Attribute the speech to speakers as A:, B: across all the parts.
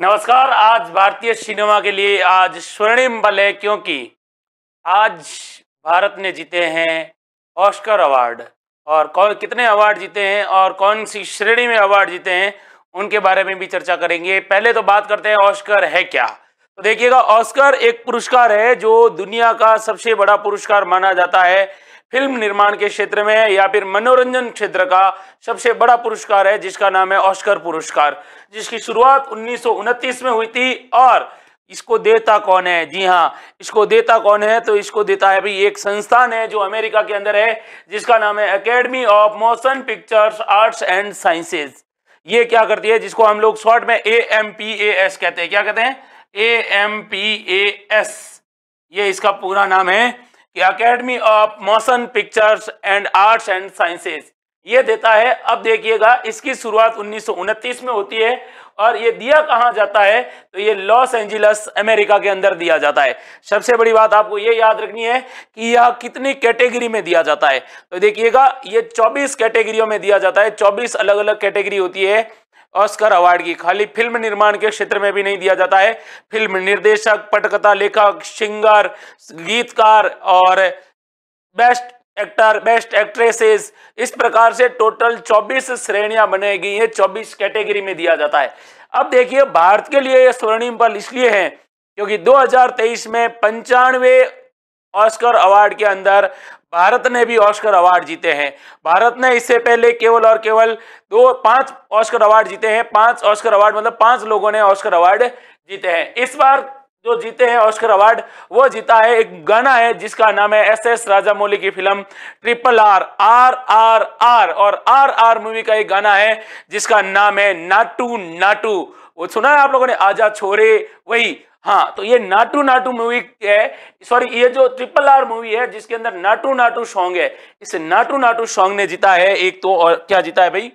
A: नमस्कार आज भारतीय सिनेमा के लिए आज स्वर्णिम बल है क्योंकि आज भारत ने जीते हैं ऑस्कर अवार्ड और कौन कितने अवार्ड जीते हैं और कौन सी श्रेणी में अवार्ड जीते हैं उनके बारे में भी चर्चा करेंगे पहले तो बात करते हैं ऑस्कर है क्या तो देखिएगा ऑस्कर एक पुरस्कार है जो दुनिया का सबसे बड़ा पुरस्कार माना जाता है फिल्म निर्माण के क्षेत्र में है या फिर मनोरंजन क्षेत्र का सबसे बड़ा पुरस्कार है जिसका नाम है ऑस्कर पुरस्कार जिसकी शुरुआत उन्नीस में हुई थी और इसको देता कौन है जी हाँ इसको देता कौन है तो इसको देता है भाई एक संस्थान है जो अमेरिका के अंदर है जिसका नाम है academy of motion pictures arts and sciences ये क्या करती है जिसको हम लोग शॉर्ट में A M P A S कहते हैं क्या कहते हैं A M P A S ये इसका पूरा नाम है कि academy of motion pictures and arts and sciences ये देता है अब देखिएगा इसकी शुरुआत उन्नीस में होती है और ये दिया कहा जाता है तो ये लॉस एंजलस अमेरिका के अंदर दिया जाता है सबसे बड़ी बात आपको ये याद रखनी है कि यह कितनी कैटेगरी में दिया जाता है तो देखिएगा ये 24 कैटेगरियों में दिया जाता है 24 अलग अलग कैटेगरी होती है ऑस्कर अवार्ड की खाली फिल्म निर्माण के क्षेत्र में भी नहीं दिया जाता है फिल्म निर्देशक पटकथा लेखक सिंगर गीतकार और बेस्ट एक्टर बेस्ट एक्ट्रेसेस इस प्रकार से टोटल 24 श्रेणियां बनाई गई है 24 कैटेगरी में दिया जाता है अब देखिए भारत के लिए यह स्वर्णिम पल इसलिए है क्योंकि 2023 में पंचानवे ऑस्कर अवार्ड के अंदर भारत ने भी ऑस्कर अवार्ड जीते हैं भारत ने इससे पहले केवल और केवल दो पांच ऑस्कर अवार्ड जीते हैं पांच ऑस्कर अवार्ड मतलब पांच लोगों ने ऑस्कर अवार्ड जीते हैं इस बार जो जीते हैं ऑस्कर अवार्ड वो जीता है एक गाना है जिसका नाम है एस एस राजामौली की film triple R R R R और आर आर मूवी का एक गाना है जिसका नाम है नाटू नाटू वो सुना है आप लोगों ने आजा छोरे वही हाँ तो ये नाटू नाटू मूवी है सॉरी ये जो ट्रिपल आर मूवी है जिसके अंदर नाटू नाटू सॉन्ग है इस नाटू नाटू सॉन्ग ने जीता है एक तो और क्या जीता है भाई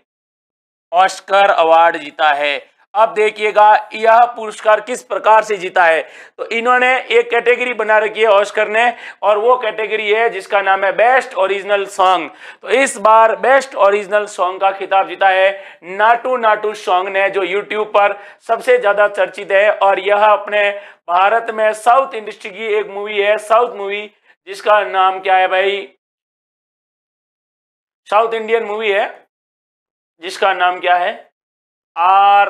A: ऑस्कर अवार्ड जीता है अब देखिएगा यह पुरस्कार किस प्रकार से जीता है तो इन्होंने एक कैटेगरी बना रखी है ऑस्कर ने और वो कैटेगरी है जिसका नाम है बेस्ट ओरिजिनल सॉन्ग तो इस बार बेस्ट ओरिजिनल सॉन्ग का खिताब जीता है नाटू नाटू सॉन्ग ने जो यूट्यूब पर सबसे ज्यादा चर्चित है और यह अपने भारत में साउथ इंडस्ट्री की एक मूवी है साउथ मूवी जिसका नाम क्या है भाई साउथ इंडियन मूवी है जिसका नाम क्या है आर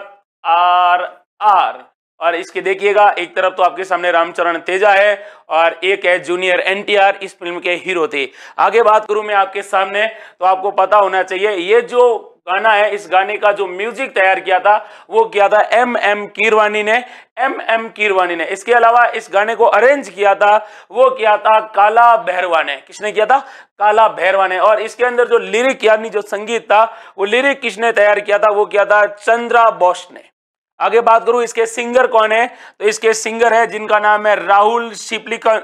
A: आर आर और इसके देखिएगा एक तरफ तो आपके सामने रामचरण तेजा है और एक है जूनियर एनटीआर इस फिल्म के हीरो थे आगे बात करूं मैं आपके सामने तो आपको पता होना चाहिए ये जो गाना है इस गाने का जो म्यूजिक तैयार किया था वो किया था एम एम कीरवानी ने एम एम कीरवानी ने इसके अलावा इस गाने को अरेंज किया था वो किया था काला भैरवा ने किसने किया था काला भैरवा ने और इसके अंदर जो लिरिक यानी जो संगीत था वो लिरिक किसने तैयार किया था वो किया था चंद्रा बोस ने आगे बात करूं इसके सिंगर कौन है तो इसके सिंगर है जिनका नाम है राहुल सिप्लीगंज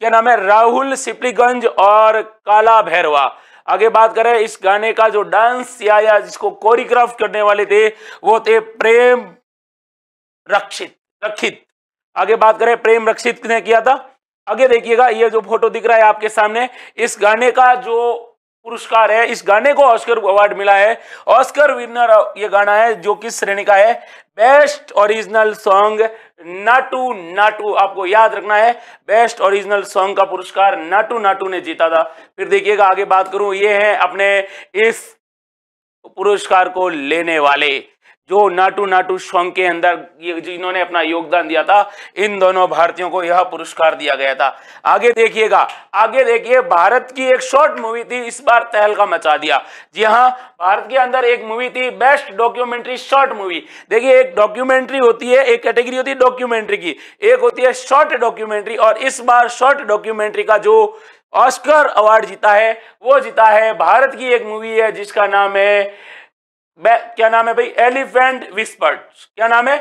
A: क्या नाम है राहुल सिप्लीगंज और काला भैरवा आगे बात करें इस गाने का जो डांस या, या जिसको कोरियोग्राफ करने वाले थे वो थे प्रेम रक्षित रक्षित आगे बात करें प्रेम रक्षित ने किया था आगे देखिएगा ये जो फोटो दिख रहा है आपके सामने इस गाने का जो पुरस्कार है इस गाने को ऑस्कर अवार्ड मिला है ऑस्कर विनर ये गाना है जो किस श्रेणी का है best original song Naatu Naatu आपको याद रखना है बेस्ट ओरिजिनल सॉन्ग का पुरस्कार नाटू नाटू ने जीता था फिर देखिएगा आगे बात करूं ये है अपने इस पुरस्कार को लेने वाले जो नाटू नाटू सॉन्ग के अंदर ये जिन्होंने अपना योगदान दिया था इन दोनों भारतीयों को यह पुरस्कार दिया गया था आगे देखिएगा आगे देखिए भारत की एक शॉर्ट मूवी थी इस बार तहलका मचा दिया जी हाँ भारत के अंदर एक मूवी थी बेस्ट डॉक्यूमेंट्री शॉर्ट मूवी देखिए एक डॉक्यूमेंट्री होती है एक कैटेगरी होती है डॉक्यूमेंट्री की एक होती है शॉर्ट डॉक्यूमेंट्री और इस बार शॉर्ट डॉक्यूमेंट्री का जो ऑस्कर अवार्ड जीता है वो जीता है भारत की एक मूवी है जिसका नाम है क्या नाम है भाई एलिफेंट विस्पर्ट क्या नाम है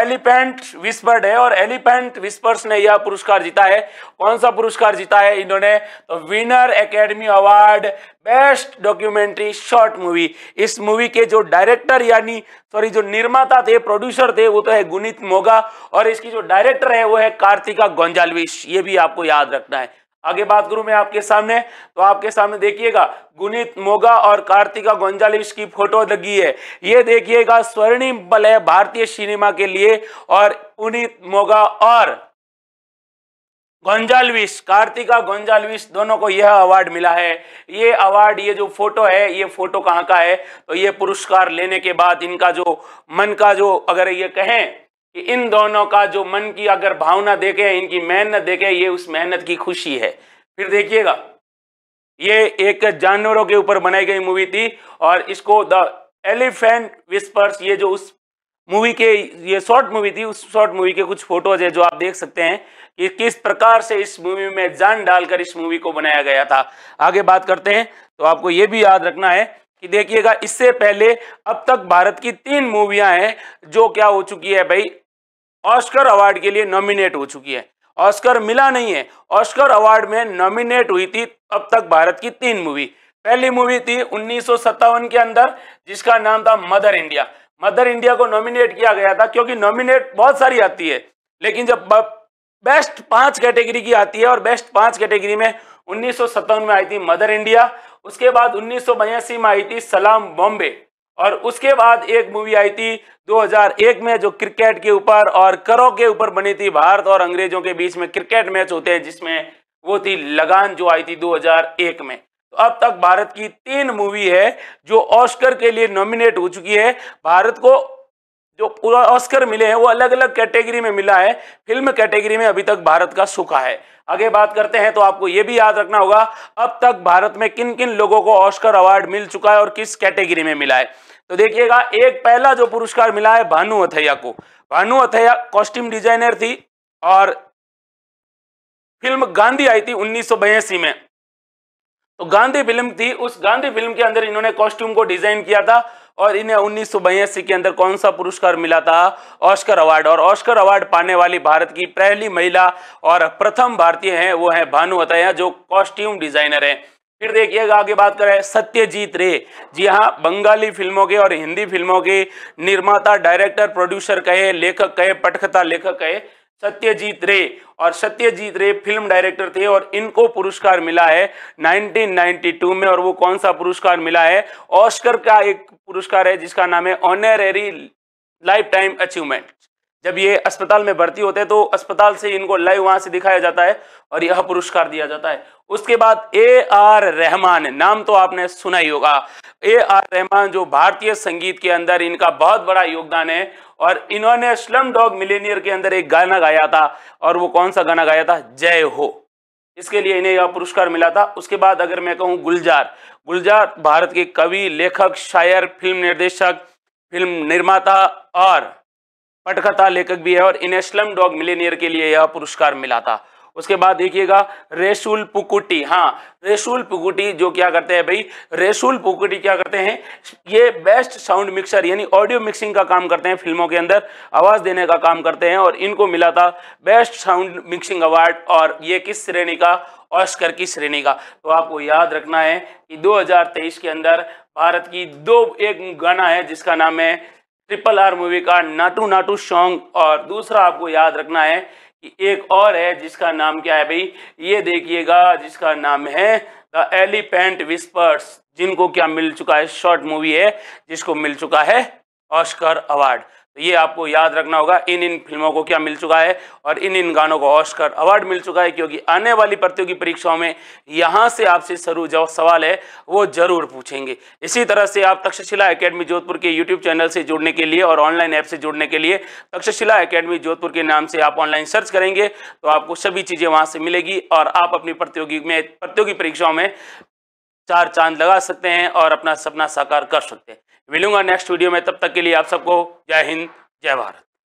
A: एलिफेंट विस्पर्ड है और एलिफेंट विस्पर्स ने यह पुरस्कार जीता है कौन सा पुरस्कार जीता है इन्होंने तो winner academy award best documentary short movie इस मूवी के जो डायरेक्टर यानी सॉरी जो निर्माता थे प्रोड्यूसर थे वो तो है गुनीत मोगा और इसकी जो डायरेक्टर है वो है कार्तिका गोंजालविश ये भी आपको याद रखना है आगे बात करूं मैं आपके सामने तो आपके सामने देखिएगा गुनीत मोगा और कार्तिका गोंजालिस की फोटो लगी है ये देखिएगा स्वर्णिम बल है भारतीय सिनेमा के लिए और पुनीत मोगा और गोंजालविश कार्तिका गोंजालविश दोनों को यह अवार्ड मिला है ये अवार्ड ये जो फोटो है ये फोटो कहाँ का है तो ये पुरस्कार लेने के बाद इनका जो मन का जो अगर ये कहें कि इन दोनों का जो मन की अगर भावना देखे इनकी मेहनत देखे ये उस मेहनत की खुशी है फिर देखिएगा ये एक जानवरों के ऊपर बनाई गई मूवी थी और इसको द एलिफेंट विस्पर्स ये जो उस मूवी के ये शॉर्ट मूवी थी उस शॉर्ट मूवी के कुछ फोटोज है जो आप देख सकते हैं कि किस प्रकार से इस मूवी में जान डालकर इस मूवी को बनाया गया था आगे बात करते हैं तो आपको ये भी याद रखना है कि देखिएगा इससे पहले अब तक भारत की तीन मूवियां हैं जो क्या हो चुकी है भाई ऑस्कर अवार्ड के लिए नॉमिनेट हो चुकी है ऑस्कर मिला नहीं है ऑस्कर अवार्ड में नॉमिनेट हुई थी अब तक भारत की तीन मूवी पहली मूवी थी उन्नीस के अंदर जिसका नाम था मदर इंडिया मदर इंडिया को नॉमिनेट किया गया था क्योंकि नॉमिनेट बहुत सारी आती है लेकिन जब बेस्ट पांच कैटेगरी की आती है और बेस्ट पांच कैटेगरी में उन्नीस में आई थी मदर इंडिया उसके बाद उन्नीस में आई थी सलाम बॉम्बे और उसके बाद एक मूवी आई थी 2001 में जो क्रिकेट के ऊपर और करों के ऊपर बनी थी भारत और अंग्रेजों के बीच में क्रिकेट मैच होते हैं जिसमें वो थी लगान जो आई थी 2001 में तो अब तक भारत की तीन मूवी है जो ऑस्कर के लिए नॉमिनेट हो चुकी है भारत को जो ऑस्कर मिले हैं वो अलग अलग कैटेगरी में मिला है फिल्म कैटेगरी में अभी तक भारत का सुखा है आगे बात करते हैं तो आपको ये भी याद रखना होगा अब तक भारत में किन किन लोगों को ऑस्कर अवार्ड मिल चुका है और किस कैटेगरी में मिला है तो देखिएगा एक पहला जो पुरस्कार मिला है भानु अथैया को भानु अथैया कॉस्ट्यूम डिजाइनर थी और फिल्म गांधी आई थी उन्नीस में तो गांधी फिल्म थी उस गांधी फिल्म के अंदर इन्होंने कॉस्ट्यूम को डिजाइन किया था और इन्हें उन्नीस के अंदर कौन सा पुरस्कार मिला था ऑस्कर अवार्ड और ऑस्कर अवार्ड पाने वाली भारत की पहली महिला और प्रथम भारतीय हैं वो हैं भानु अतया जो कॉस्ट्यूम डिजाइनर हैं फिर देखिएगा आगे बात करें सत्यजीत रे जी हाँ बंगाली फिल्मों के और हिंदी फिल्मों के निर्माता डायरेक्टर प्रोड्यूसर कहे लेखक कहे पटकथा लेखक कहे सत्यजीत रे और सत्यजीत रे फिल्म डायरेक्टर थे और इनको पुरस्कार मिला है 1992 में और वो कौन सा पुरस्कार मिला है ऑस्कर का एक पुरस्कार है जिसका नाम है ऑनरेरी लाइफ टाइम अचीवमेंट जब ये अस्पताल में भर्ती होते हैं तो अस्पताल से इनको लाइव वहां से दिखाया जाता है और यह पुरस्कार दिया जाता है उसके बाद ए आर रहमान नाम तो आपने सुना ही होगा ए आर रहमान जो भारतीय संगीत के अंदर इनका बहुत बड़ा योगदान है और इन्होंने स्लम डॉग मिलेनियर के अंदर एक गाना गाया था और वो कौन सा गाना गाया था जय हो इसके लिए इन्हें यह पुरस्कार मिला था उसके बाद अगर मैं कहूँ गुलजार गुलजार भारत के कवि लेखक शायर फिल्म निर्देशक फिल्म निर्माता और पटकथा लेखक भी है और इन्हें स्लम डॉग मिलेनियर के लिए यह पुरस्कार मिला था उसके बाद देखिएगा रेशुल पुकुटी हाँ रेशुल पुकुटी जो क्या करते हैं भाई रेशुल पुकुटी क्या करते हैं ये बेस्ट साउंड मिक्सर यानी ऑडियो मिक्सिंग का काम करते हैं फिल्मों के अंदर आवाज़ देने का काम करते हैं और इनको मिला था बेस्ट साउंड मिक्सिंग अवार्ड और ये किस श्रेणी का ऑस्कर की श्रेणी का तो आपको याद रखना है कि 2023 के अंदर भारत की दो एक गाना है जिसका नाम है ट्रिपल आर मूवी का नाटू नाटू सॉन्ग और दूसरा आपको याद रखना है एक और है जिसका नाम क्या है भाई ये देखिएगा जिसका नाम है द एलिपेंट विस्पर्स जिनको क्या मिल चुका है शॉर्ट मूवी है जिसको मिल चुका है ऑस्कर अवार्ड तो ये आपको याद रखना होगा इन इन फिल्मों को क्या मिल चुका है और इन इन गानों को ऑस्कर अवार्ड मिल चुका है क्योंकि आने वाली प्रतियोगी परीक्षाओं में यहाँ से आपसे सरू जो सवाल है वो जरूर पूछेंगे इसी तरह से आप तक्षशिला एकेडमी जोधपुर के यूट्यूब चैनल से जुड़ने के लिए और ऑनलाइन ऐप से जुड़ने के लिए तक्षशिला अकेडमी जोधपुर के नाम से आप ऑनलाइन सर्च करेंगे तो आपको सभी चीज़ें वहाँ से मिलेगी और आप अपनी प्रतियोगी में प्रतियोगी परीक्षाओं में चार चांद लगा सकते हैं और अपना सपना साकार कर सकते हैं मिलूंगा नेक्स्ट वीडियो में तब तक के लिए आप सबको जय हिंद जय भारत